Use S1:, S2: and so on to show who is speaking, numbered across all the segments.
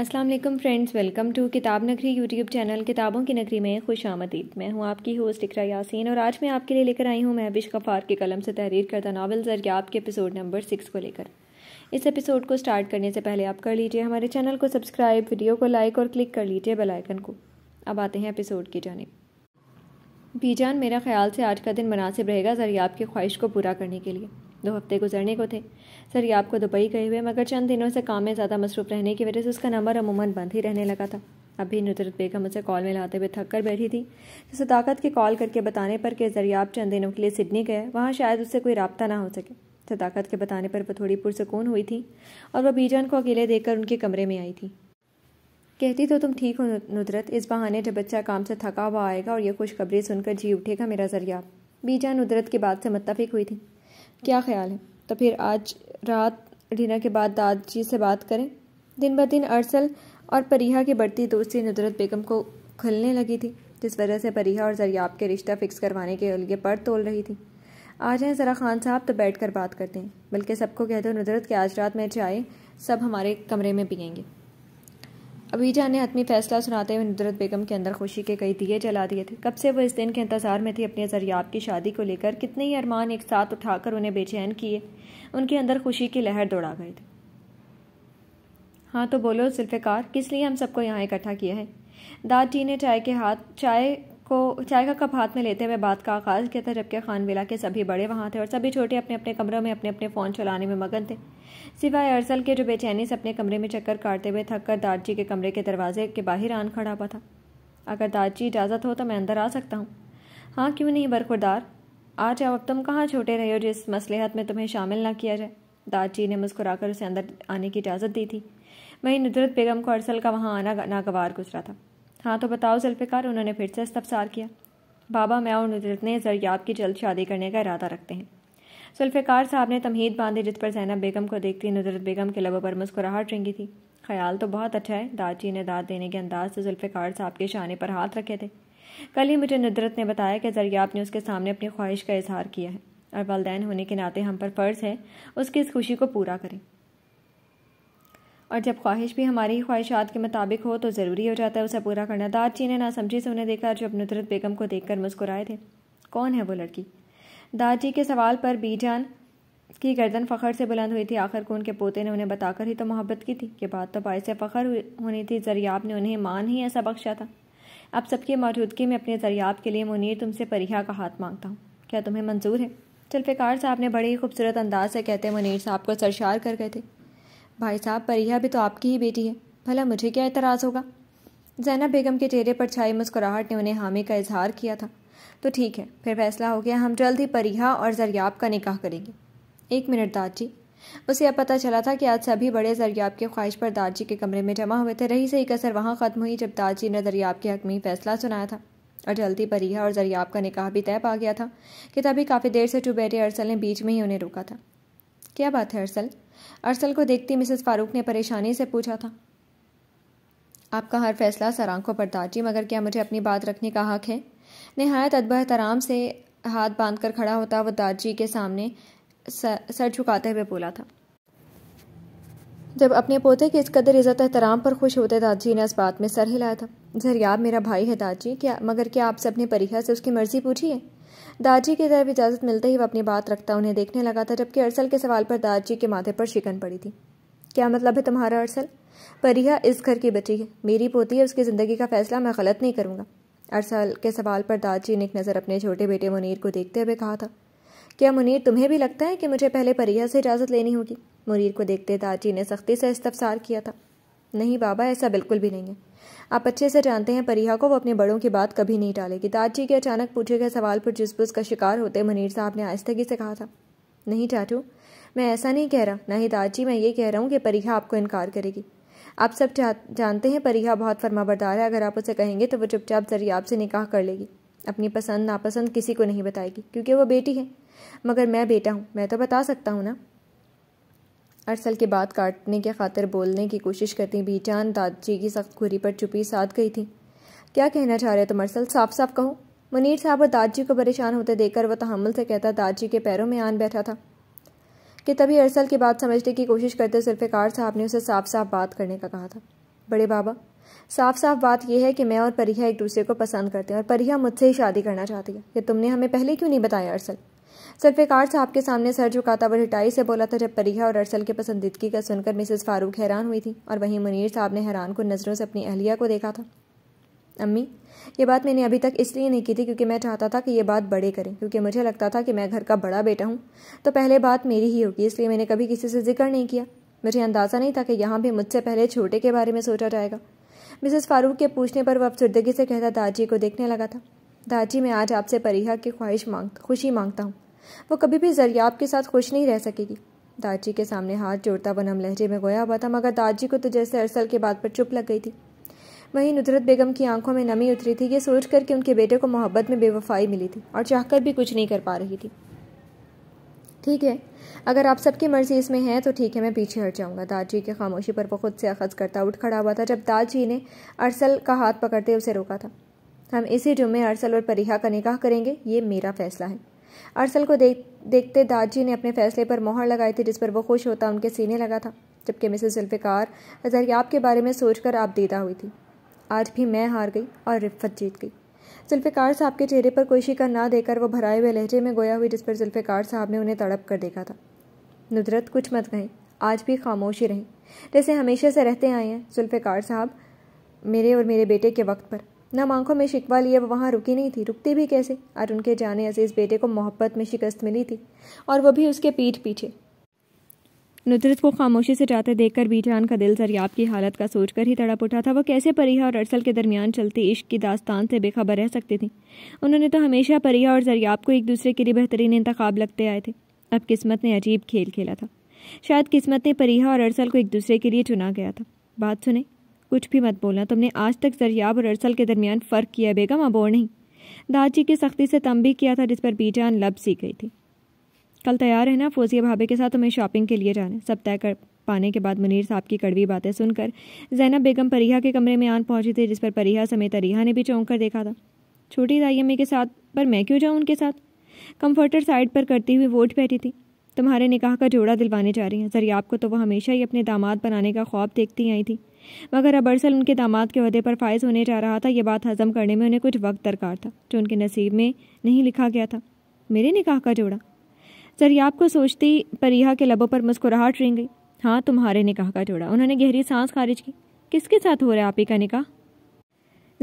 S1: Aslam friends welcome to किताब नगरी YouTube channel किताबों की नगरी में खुश आमदीद मैं हूं आपकी होस्ट इकरा यासीन और आज मैं आपके लिए लेकर आई हूं महबिश गफ़ार के कलम से तहरीर करता नावल जरिया के एपिसोड नंबर सिक्स को लेकर इस एपिसोड को स्टार्ट करने से पहले आप कर लीजिए हमारे चैनल को सब्सक्राइब वीडियो को लाइक और क्लिक कर लीजिए बेलाइकन को अब आते हैं एपिसोड की जानब बीजान मेरा ख्याल से आज का दिन मुनासिब रहेगा जरिए की ख्वाहिश को पूरा करने के लिए दो हफ्ते गुजरने को थे सर ये आपको दुबई गए हुए मगर चंद दिनों से काम में ज़्यादा मसरूफ़ रहने की वजह से उसका नंबर अमूमन बंद ही रहने लगा था अभी नुजरत बेगम उसे कॉल में लाते हुए थक कर बैठी थी सदाकत के कॉल करके बताने पर कि जरियाब चंद दिनों के लिए सिडनी गए वहाँ शायद उससे कोई रबता ना हो सके सदाकत के बताने पर वह थोड़ी पुरसकून हुई थी और वह बीजान को अकेले देखकर उनके कमरे में आई थी कहती तो तुम ठीक हो नुदरत इस बहाने जब बच्चा काम से थका हुआ आएगा और यह खुशखबरी सुनकर जी उठेगा मेरा जरिया बीजान नुदरत की बात से मुतफिक हुई थी क्या ख्याल है तो फिर आज रात डिनर के बाद दादाजी से बात करें दिन ब दिन अरसल और परीहा की बढ़ती दोस्ती नुदरत बेगम को खुलने लगी थी जिस वजह से परीहा और जरियाब के रिश्ता फिक्स करवाने के लिए पड़ तोल रही थी आ जाएं ज़रा खान साहब तो बैठ कर बात करते हैं बल्कि सबको कह दो नुदरत के आज रात में चाय सब हमारे कमरे में पियेंगे अबीजा ने हतमी फैसला सुनाते हुए नुदरत बेगम के अंदर खुशी के कई दिए जला दिए थे कब से वो इस दिन के इंतज़ार में थी अपने जरियाब की शादी को लेकर कितने ही अरमान एक साथ उठाकर उन्हें बेचैन किए उनके अंदर खुशी की लहर दौड़ा गए थी हाँ तो बोलो जुल्फ़िकार किस लिए हम सबको यहाँ इकट्ठा किया है दाद जी ने चाय के हाथ चाय को चाय का कप हाथ में लेते हुए बात का आगाज किया था जबकि खान विला के सभी बड़े वहाँ थे और सभी छोटे अपने अपने कमरों में अपने अपने फ़ोन चलाने में मगन थे सिवाय अरसल के जो बेचैनी से अपने कमरे में चक्कर काटते हुए थक कर के कमरे के दरवाजे के बाहर आन खड़ा हुआ था अगर दादाजी इजाज़त हो तो मैं अंदर आ सकता हूँ हाँ क्यों नहीं बरखुरदार आ जाओ अब तुम कहाँ छोटे रहे हो जिस मसलहत में तुम्हें शामिल ना किया जाए दादाजी ने मुस्कुराकर उसे अंदर आने की इजाज़त दी थी वहीं नुदरत बेगम को अरसल का वहाँ आना नागवार गुजरा था हाँ तो बताओ जुल्फ़िकार उन्होंने फिर से इस्तफसार किया बाबा मैं और नुजरत ने जरियाब की जल्द शादी करने का इरादा रखते हैं जुल्फ़िकार साहब ने तमहीद बांधी जिस पर जैनब बेगम को देखती नुजरत बेगम के लबों पर मुस्कुराहट रेंगी थी ख्याल तो बहुत अच्छा है दादी ने दाद देने के अंदाज से जुल्फ़िकार साहब के शाने पर हाथ रखे थे कल ही मुझे नुदरत ने बताया कि जरियाब ने उसके सामने अपनी ख्वाहिश का इजहार किया है और वालदेन होने के नाते हम पर फ़र्ज़ है उसकी इस खुशी को पूरा करें और जब ख्वाहिश भी हमारी ख्वाहिशात के मुताबिक हो तो ज़रूरी हो जाता है उसे पूरा करना दादची ने ना समझी से उन्हें देखा जो अपने नुतरत बेगम को कर मुस्कुराए थे कौन है वो लड़की जी के सवाल पर बीजान की गर्दन फ़खर से बुलंद हुई थी आखिर को उनके पोते ने उन्हें बताकर ही तो मोहब्बत की थी ये बात तो बायस फ़खर होनी थी जरियाब ने उन्हें मान ही ऐसा बख्शा था अब सबकी मौजूदगी में अपने जरियाब के लिए मुनीर तुमसे परिहा का हाथ मांगता हूँ क्या तुम्हें मंजूर है चल फिकार साहब ने बड़े ही खूबसूरत अंदाज से कहते मुनीर साहब को सरशार कर गए थे भाई साहब परिया भी तो आपकी ही बेटी है भला मुझे क्या एतराज़ होगा जैनब बेगम के चेहरे पर छाई मुस्कुराहट ने उन्हें हामी का इजहार किया था तो ठीक है फिर फैसला हो गया हम जल्द ही परिहा और जरियाब का निकाह करेंगे एक मिनट दादी उसे अब पता चला था कि आज सभी बड़े जरियाब की ख्वाहिश पर दादजी के कमरे में जमा हुए थे रही सही कसर वहाँ ख़त्म हुई जब दादजी ने दरियाब के हक में फैसला सुनाया था और जल्दी परिया और जरियाब का निकाह भी तय पा गया था कि तभी काफ़ी देर से चुबेरे अरसल ने बीच में ही उन्हें रोका था क्या बात है अरसल अरसल को देखती मिसेस फ़ारूक ने परेशानी से पूछा था आपका हर फैसला सर आंखों पर ताजी मगर क्या मुझे अपनी बात रखने का हक है नहायत अदब अदबहतराम से हाथ बांध कर खड़ा होता वह दादाजी के सामने सर झुकाते हुए बोला था जब अपने पोते के इस कदर इज़्ज़त एहतराम पर खुश होते दादाजी ने इस बात में सर हिलाया था जरियाब मेरा भाई है दादाजी क्या मगर क्या आप सबने परीक्षा से उसकी मर्ज़ी पूछी है दादी की तरफ इजाज़त मिलते ही वह अपनी बात रखता उन्हें देखने लगा था जबकि अरसल के सवाल पर दादाजी के माथे पर शिकन पड़ी थी क्या मतलब है तुम्हारा अरसल परिया इस घर की बची है मेरी पोती है उसकी ज़िंदगी का फैसला मैं गलत नहीं करूँगा अरसल के सवाल पर दादजी ने एक नज़र अपने छोटे बेटे मुनीर को देखते हुए कहा था क्या मुनीर तुम्हें भी लगता है कि मुझे पहले परिया से इजाज़त लेनी होगी मुनीर को देखते दादजी ने सख्ती से इस्तफसार किया था नहीं बाबा ऐसा बिल्कुल भी नहीं है आप अच्छे से जानते हैं परिहा को वो अपने बड़ों की बात कभी नहीं टालेगी ताजी के अचानक पूछे गए सवाल पर जिस का शिकार होते मनीर साहब ने आस्थगी से कहा था नहीं चाटू मैं ऐसा नहीं कह रहा ना ही ताजी मैं ये कह रहा हूँ कि परिहा आपको इनकार करेगी आप सब जानते हैं परिहा बहुत फर्माबरदार है अगर आप उसे कहेंगे तो वो चुपचाप जरिए आपसे निकाह कर लेगी अपनी पसंद नापसंद किसी को नहीं बताएगी क्योंकि वो बेटी है मगर मैं बेटा हूँ मैं तो बता सकता हूँ ना अरसल के बाद काटने के खातिर बोलने की कोशिश करती जान दादी की सख्त घुरी पर चुपी साध गई थी क्या कहना चाह रहे तुम अरसल साफ साफ कहो मुनीर साहब और दादी को परेशान होते देखकर वह तहमुल से कहता दादी के पैरों में आन बैठा था कि तभी अरसल की बात समझने की कोशिश करते सिर्फार साहब ने उसे साफ साफ बात करने का कहा था बड़े बाबा साफ साफ बात यह है कि मैं और परिया एक दूसरे को पसंद करते हैं और परिया मुझसे ही शादी करना चाहती है कि तुमने हमें पहले क्यों नहीं बताया अरसल सरफेकार साहब के सामने सर झुकाता वह हिटाई से बोला था जब परीहा और अरसल के पसंदीदगी का सुनकर मिसेस फारूक हैरान हुई थी और वहीं मुनीर साहब ने हैरान को नज़रों से अपनी अहलिया को देखा था अम्मी ये बात मैंने अभी तक इसलिए नहीं की थी क्योंकि मैं चाहता था कि ये बात बड़े करें क्योंकि मुझे लगता था कि मैं घर का बड़ा बेटा हूँ तो पहले बात मेरी ही होगी इसलिए मैंने कभी किसी से जिक्र नहीं किया मुझे अंदाज़ा नहीं था कि यहाँ भी मुझसे पहले छोटे के बारे में सोचा जाएगा मिसेस फारूक के पूछने पर वह अफसरदगी से कहता दाजी को देखने लगा था दाजी मैं आज आपसे परिहा की ख्वाहिश मांग खुशी मांगता हूँ वो कभी भी जरियाब के साथ खुश नहीं रह सकेगी दादी के सामने हाथ जोड़ता बनम लहजे में गोया हुआ था मगर दादी को तो जैसे अरसल के बाद पर चुप लग गई थी वहीं नुतरत बेगम की आंखों में नमी उतरी थी ये सोच कर कि उनके बेटे को मोहब्बत में बेवफाई मिली थी और चाहकर भी कुछ नहीं कर पा रही थी ठीक है अगर आप सबकी मर्जी इसमें है तो ठीक है मैं पीछे हट जाऊंगा दादी की खामोशी पर वो खुद से अखज करता उठ खड़ा हुआ था जब दादी ने अरसल का हाथ पकड़ते उसे रोका था हम इसी जुम्मे अरसल और परिहा का निकाह करेंगे ये मेरा फैसला है अरसल को देख देखते दाजी ने अपने फैसले पर मोहर लगाई थी जिस पर वो खुश होता उनके सीने लगा था जबकि मिसेस जुल्फ़िकार जरियाब के बारे में सोचकर आप दीदा हुई थी आज भी मैं हार गई और रिफ्फत जीत गई जुल्फ़िकार साहब के चेहरे पर कोई शिकर ना देकर वो भराए हुए लहजे में गोया हुई जिस पर जुल्फ़िकार साहब ने उन्हें तड़प कर देखा था नुदरत कुछ मत कहें आज भी खामोशी रहें जैसे हमेशा से रहते आए हैं जुल्फ़िकार साहब मेरे और मेरे बेटे के वक्त पर ना आंखों में शिकवा लिए वह वहाँ रुकी नहीं थी रुकती भी कैसे और उनके जाने अजीज बेटे को मोहब्बत में शिकस्त मिली थी और वह भी उसके पीठ पीछे नुजरत को खामोशी से जाते देखकर बीजान का दिल जरियाब की हालत का सोचकर ही तड़प उठा था वह कैसे परिया और अरसल के दरमियान चलती इश्क की दास्तान से बेखबर रह सकती थी उन्होंने तो हमेशा परिया और जरियाब को एक दूसरे के लिए बेहतरीन इंतखाब लगते आए थे अब किस्मत ने अजीब खेल खेला था शायद किस्मत ने परिया और अरसल को एक दूसरे के लिए चुना गया था बात सुने कुछ भी मत बोलना तुमने आज तक जरियाब और अरसल के दरमियान फ़र्क किया बेगम अब और नहीं दादाजी की सख्ती से तम भी किया था जिस पर बीजान लब सीख गई थी कल तैयार है ना फौजिया भाभी के साथ तुम्हें शॉपिंग के लिए जाना सब तय कर पाने के बाद मुनीर साहब की कड़वी बातें सुनकर जैनब बेगम परिया के कमरे में आन पहुंची थी जिस पर परिया समेत अरिया ने भी चौंक कर देखा था छोटी दाई अम्मी के साथ पर मैं क्यों जाऊँ उनके साथ कम्फर्टर साइड पर करती हुई वोट बैठी थी तुम्हारे निकाह का जोड़ा दिलवाने जा रही हैं जरियाब को तो वह हमेशा ही अपने दामाद बनाने का ख्वाब देखती आई थी मगर अब अरसल उनके दामाद के अहदे पर फायज होने जा रहा था यह बात हजम करने में उन्हें कुछ वक्त दरकार था जो उनके नसीब में नहीं लिखा गया था मेरे निकाह का जोड़ा जरियाब को सोचती परिहा के लबों पर मुस्कुराहट रिंग गई हाँ तुम्हारे निकाह का जोड़ा उन्होंने गहरी सांस खारिज की किसके साथ हो रहा है आप ही का निकाह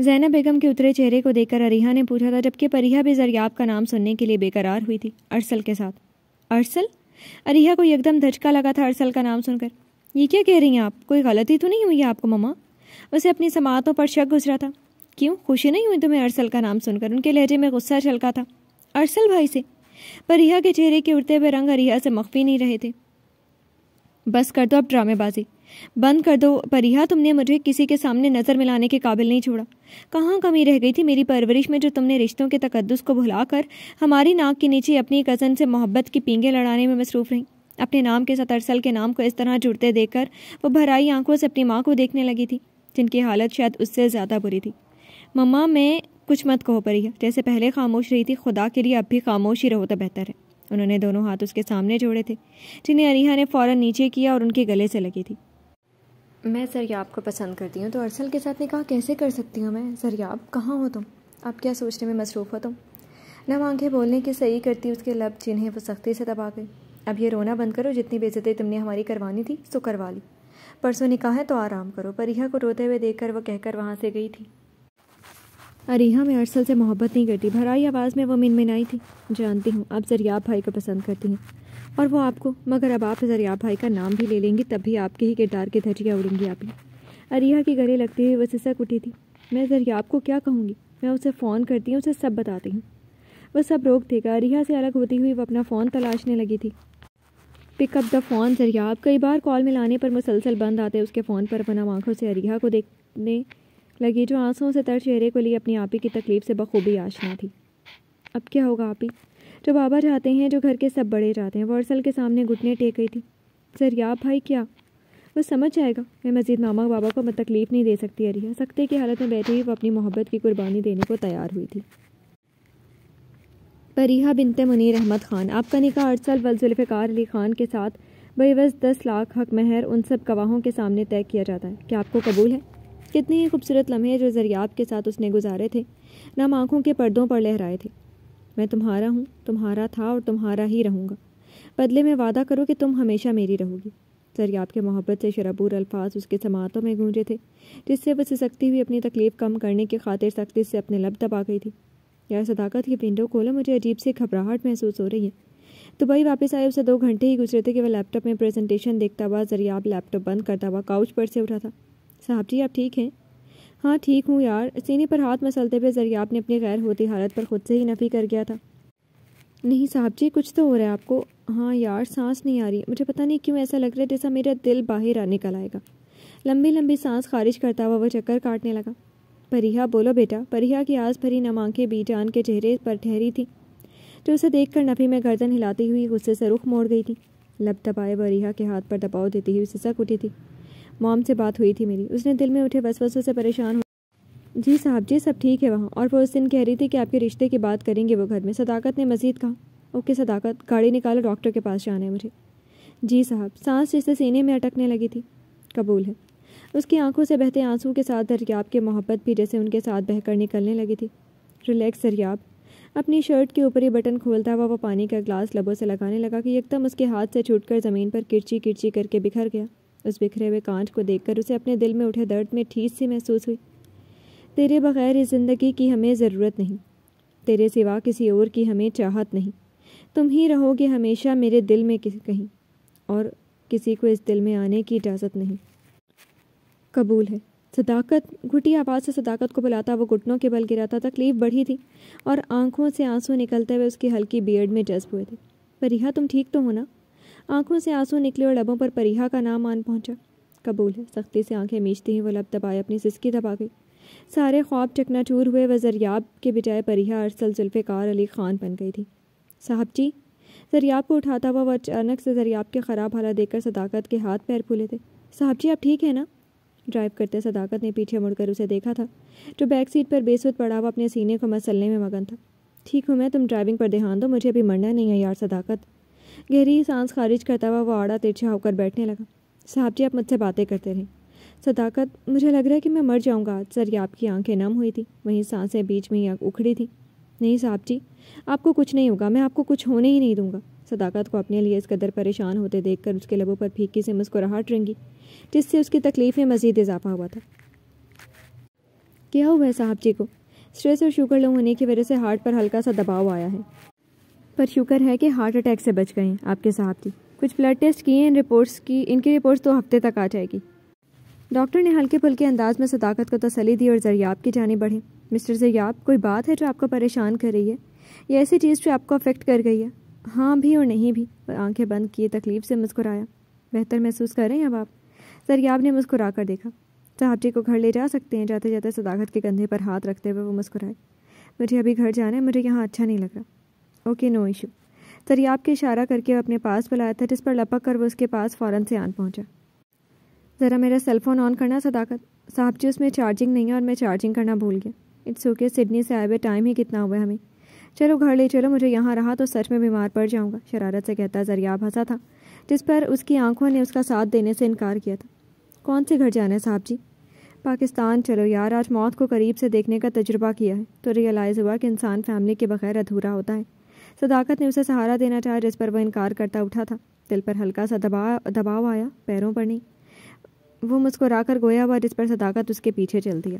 S1: जैनब बेगम के उतरे चेहरे को देखकर अरिहा ने पूछा था जबकि परिहा भी जरियाब का नाम सुनने के लिए बेकरार हुई थी अरसल के साथ अरसल अरिहा को एकदम धचका लगा था अरसल का नाम सुनकर ये क्या कह रही हैं आप कोई गलती तो नहीं हुई है आपको मम्मा उसे अपनी समातों पर शक गुजरा था क्यों खुशी नहीं हुई तुम्हें अरसल का नाम सुनकर उनके लहजे में गुस्सा छलका था अरसल भाई से परिहा के चेहरे के उड़ते हुए रंग अरिहा से मख्फी नहीं रहे थे बस कर दो अब ड्रामेबाजी बंद कर दो परिहा तुमने मुझे किसी के सामने नज़र मिलाने के काबिल नहीं छोड़ा कहाँ कमी रह गई थी मेरी परवरिश में जो तुमने रिश्तों के तकदस को भुलाकर हमारी नाक के नीचे अपनी कज़न से मोहब्बत की पींगे लड़ाने में मसरूफ़ रहीं अपने नाम के साथ अरसल के नाम को इस तरह जुड़ते देखकर वो भराई आंखों से अपनी माँ को देखने लगी थी जिनकी हालत शायद उससे ज़्यादा बुरी थी मम्मा मैं कुछ मत कहो परी जैसे पहले खामोश रही थी खुदा के लिए अब भी खामोश ही रहो तो बेहतर है उन्होंने दोनों हाथ उसके सामने जोड़े थे जिन्हें अनिहा ने फ़ौरन नीचे किया और उनके गले से लगी थी मैं सरयाब को पसंद करती हूँ तो अरसल के साथ निकाह कैसे कर सकती हूँ मैं सरयाब कहाँ हो तुम आप क्या सोचने में मसरूफ़ हो तुम नम आंखें बोलने की सही करती उसके लब जिन्हें वो सख्ती से दबा गई अब ये रोना बंद करो जितनी बेजती तुमने हमारी करवानी थी सो करवा ली परसों निकाह है तो आराम करो परिहा को रोते हुए देखकर वह कहकर वहाँ से गई थी अरिहा मैं अरसल से मोहब्बत नहीं करती भराई आवाज़ में वो मिनमिनाई थी जानती हूँ आप जरियाब भाई को पसंद करती हैं और वो आपको मगर अब आप जरियाब भाई का नाम भी ले लेंगी तब भी आपके ही किरदार की धजियाँ उड़ेंगी आप अरिहा के गले लगती हुई वह सिसक उठी थी मैं जरियाब को क्या कहूँगी मैं उसे फ़ोन करती हूँ उसे सब बताती हूँ वह सब रोक देगा अरिहा से अलग होती हुई वह अपना फ़ोन तलाशने लगी थी पिकअप द फ़ोन जरिया आप कई बार कॉल मिलाने पर मुसलसल बंद आते उसके फ़ोन पर अपना आंखों से अरिहा को देखने लगी जो आंसुओं से तर चेहरे को लिए अपनी आपी की तकलीफ़ से बखूबी आशना थी अब क्या होगा आपी जो बाबा जाते हैं जो घर के सब बड़े जाते हैं वर्सल के सामने घुटने टेक गई थी जरियाब भाई क्या वो समझ जाएगा मैं मजीद मामा बाबा को तकलीफ़ नहीं दे सकती अरिया सकते की हालत में बैठी हुई वो अपनी मोहब्बत की कुर्बानी देने को तैयार हुई थी परीहा बिनते मुनीर अहमद ख़ान आपका निका आठ साल वलजुल्फ़ार अली ख़ान के साथ बेवस दस लाख हक महर उन सब गवाहों के सामने तय किया जाता है क्या आपको कबूल है कितने ही खूबसूरत लम्हे जो जरियाब के साथ उसने गुजारे थे नाम आँखों के पर्दों पर लहराए थे मैं तुम्हारा हूँ तुम्हारा था और तुम्हारा ही रहूँगा बदले में वादा करो कि तुम हमेशा मेरी रहोगी जरियाब के मोहब्बत से शराबूर अल्फाज उसके समातों में गूंजे थे जिससे वह सिसकती हुई अपनी तकलीफ़ कम करने की खातिर सख्ती से अपने लब दबा गई थी यार सदाकत की विंडो खोलो मुझे अजीब सी घबराहट महसूस हो रही है दुबई तो वापस आए उसे दो घंटे ही गुजरे थे कि वह लैपटॉप में प्रेजेंटेशन देखता हुआ जरियाब लैपटॉप बंद करता हुआ काउच पर से उठा था साहब जी आप ठीक हैं हाँ ठीक हूँ यार सीने पर हाथ मसलते हुए जरियाब ने अपनी गैर होती हालत पर खुद से ही नफ़ी कर गया था नहीं साहब जी कुछ तो हो रहा है आपको हाँ यार सांस नहीं आ रही मुझे पता नहीं क्यों ऐसा लग रहा है जैसा मेरा दिल बाहर निकल आएगा लंबी लंबी सांस खारिज करता हुआ वह चक्कर काटने लगा परिहा बोलो बेटा परिहा की आस भरी नम आंखें बीजान के चेहरे पर ठहरी थी जो उसे देखकर नफी में गर्दन हिलाती हुई गुस्से से रुख मोड़ गई थी लब दबाए बरिहा के हाथ पर दबाव देती हुई सिसक उठी थी मॉम से बात हुई थी मेरी उसने दिल में उठे वसवसों से परेशान हुई जी साहब जी सब ठीक है वहाँ और वो उस दिन कह रही थी कि आपके रिश्ते की बात करेंगे वो घर में सदाकत ने मजीद कहा ओके सदाकत गाड़ी निकालो डॉक्टर के पास जाना है मुझे जी साहब सांस जैसे सीने में अटकने लगी थी कबूल है उसकी आंखों से बहते आंसू के साथ दरियाब के मोहब्बत भी जैसे उनके साथ बहकर निकलने लगी थी रिलैक्स दरियाब अपनी शर्ट के ऊपरी बटन खोलता हुआ वह पानी का ग्लास लबों से लगाने लगा कि एकदम उसके हाथ से छूटकर ज़मीन पर किरची किरची करके बिखर गया उस बिखरे हुए कांच को देखकर उसे अपने दिल में उठे दर्द में ठीस सी महसूस हुई तेरे बगैर इस ज़िंदगी की हमें ज़रूरत नहीं तेरे सिवा किसी और की हमें चाहत नहीं तुम ही रहोगे हमेशा मेरे दिल में कहीं और किसी को इस दिल में आने की इजाज़त नहीं कबूल है सदाकत घुटी आवाज़ से सदाकत को बुलाता वो घुटनों के बल गिरा था तकलीफ बढ़ी थी और आंखों से आंसू निकलते हुए उसकी हल्की बियर्ड में जज्ब हुए थे परिहा तुम ठीक तो हो ना आंखों से आंसू निकले और लबों पर परिहा का नाम आन पहुंचा कबूल है सख्ती से आंखें मीचती ही वो लब दबाए अपनी सिसकी दबा गई सारे ख्वाब चकनाचूर हुए व जरियाब के बजाय परिहा अरसल जुल्फ़ार अली खान बन गई थी साहब जी जरियाब को उठाता हुआ वह अचानक से जरियाब के ख़राब हालत देखकर सदाकत के हाथ पैर फूले थे साहब जी आप ठीक है ना ड्राइव करते सदाकत ने पीछे मुड़कर उसे देखा था जो बैक सीट पर बेसुध पड़ा हुआ अपने सीने को मसलने में मगन था ठीक हूँ मैं तुम ड्राइविंग पर ध्यान दो मुझे अभी मरना नहीं है यार सदाकत गहरी सांस खारिज करता हुआ वो आड़ा तिरछा होकर बैठने लगा साहब जी आप मुझसे बातें करते रहे सदाकत मुझे लग रहा है कि मैं मर जाऊँगा सर ये आपकी आंखें नम हुई थी वहीं सांसें बीच में ही उखड़ी थी नहीं साहब जी आपको कुछ नहीं होगा मैं आपको कुछ होने ही नहीं दूंगा सदाकत को अपने लिए इस कदर परेशान होते देखकर उसके लबों पर फीकी से मुस्कुराहट रंगी जिससे उसकी तकलीफ़ में मज़ीद इजाफा हुआ था क्या हुआ है साहब जी को स्ट्रेस और शुगर लो होने की वजह से हार्ट पर हल्का सा दबाव आया है पर शुक्र है कि हार्ट अटैक से बच गए आपके साहब जी कुछ ब्लड टेस्ट किए इन रिपोर्ट्स की इनकी रिपोर्ट्स तो हफ्ते तक आ जाएगी डॉक्टर ने हल्के फुल्के अंदाज में सदाकत को तसली दी और जरियाब की जाने बढ़े मिस्टर जरियाब कोई बात है जो आपको परेशान कर रही है या ऐसी चीज़ जो आपको अफेक्ट कर गई है हाँ भी और नहीं भी आंखें बंद किए तकलीफ से मुस्कुराया बेहतर महसूस कर रहे हैं अब आप सरयाब ने मुस्कुरा कर देखा साहब जी को घर ले जा सकते हैं जाते जाते सदाकत के कंधे पर हाथ रखते हुए वो मुस्कुराए मुझे अभी घर जाना है मुझे यहाँ अच्छा नहीं लग रहा ओके नो इशू सरयाब के इशारा करके अपने पास बुलाया था जिस पर लपक कर वो उसके पास फ़ौरन से आन पहुँचा ज़रा मेरा सेलफोन ऑन करना सदाकत साहब जी उसमें चार्जिंग नहीं है और मैं चार्जिंग करना भूल गया इट्स ओके सिडनी से आए हुए टाइम ही कितना हुआ है हमें चलो घर ले चलो मुझे यहाँ रहा तो सच में बीमार पड़ जाऊँगा शरारत से कहता जरियाब हंसा था जिस पर उसकी आंखों ने उसका साथ देने से इनकार किया था कौन से घर जाना है साहब जी पाकिस्तान चलो यार आज मौत को करीब से देखने का तजुर्बा किया है तो रियलाइज़ हुआ कि इंसान फैमिली के बगैर अधूरा होता है सदाकत ने उसे सहारा देना चाहा जिस पर वह इनकार करता उठा था दिल पर हल्का सा दबाव दबाव आया पैरों पर नहीं वो मुस्कुरा कर गोया हुआ जिस पर सदाकत उसके पीछे चल दिया